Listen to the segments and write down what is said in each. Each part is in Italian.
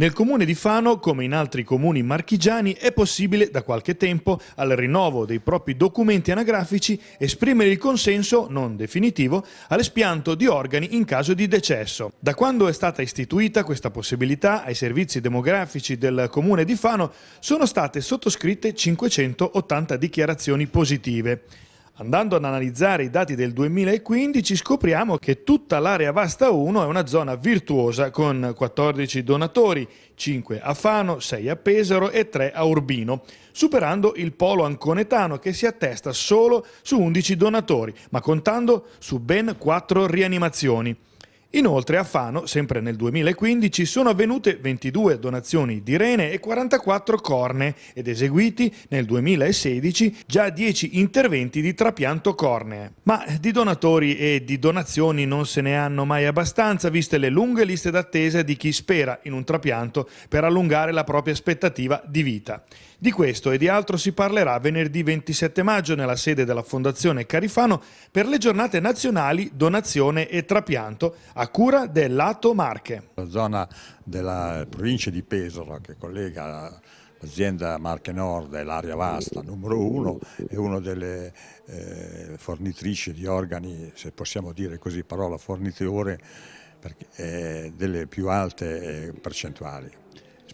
Nel comune di Fano, come in altri comuni marchigiani, è possibile da qualche tempo al rinnovo dei propri documenti anagrafici esprimere il consenso, non definitivo, all'espianto di organi in caso di decesso. Da quando è stata istituita questa possibilità ai servizi demografici del comune di Fano sono state sottoscritte 580 dichiarazioni positive. Andando ad analizzare i dati del 2015 scopriamo che tutta l'area Vasta 1 è una zona virtuosa con 14 donatori, 5 a Fano, 6 a Pesaro e 3 a Urbino, superando il polo anconetano che si attesta solo su 11 donatori, ma contando su ben 4 rianimazioni. Inoltre a Fano, sempre nel 2015, sono avvenute 22 donazioni di rene e 44 corne ed eseguiti nel 2016 già 10 interventi di trapianto cornee. Ma di donatori e di donazioni non se ne hanno mai abbastanza, viste le lunghe liste d'attesa di chi spera in un trapianto per allungare la propria aspettativa di vita. Di questo e di altro si parlerà venerdì 27 maggio nella sede della Fondazione Carifano per le giornate nazionali donazione e trapianto a cura dell'Ato Marche. La zona della provincia di Pesaro che collega L'azienda Marche Nord e l'area vasta, numero uno, è una delle eh, fornitrici di organi, se possiamo dire così parola fornitore, perché, eh, delle più alte eh, percentuali.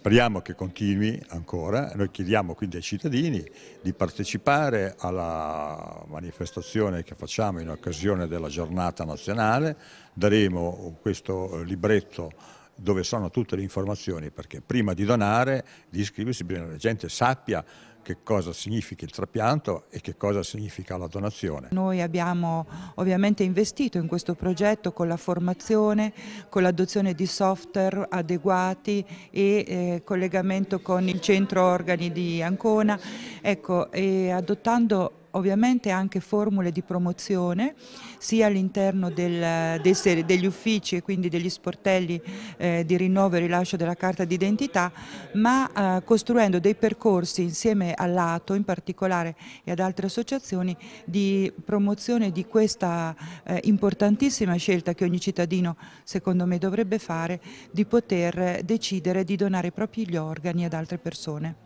Speriamo che continui ancora, noi chiediamo quindi ai cittadini di partecipare alla manifestazione che facciamo in occasione della giornata nazionale, daremo questo libretto dove sono tutte le informazioni, perché prima di donare, di iscriversi, bisogna che la gente sappia che cosa significa il trapianto e che cosa significa la donazione. Noi abbiamo ovviamente investito in questo progetto con la formazione, con l'adozione di software adeguati e eh, collegamento con il centro organi di Ancona, ecco, e adottando ovviamente anche formule di promozione sia all'interno degli uffici e quindi degli sportelli eh, di rinnovo e rilascio della carta d'identità, ma eh, costruendo dei percorsi insieme all'ATO in particolare e ad altre associazioni di promozione di questa eh, importantissima scelta che ogni cittadino secondo me dovrebbe fare di poter decidere di donare i propri gli organi ad altre persone.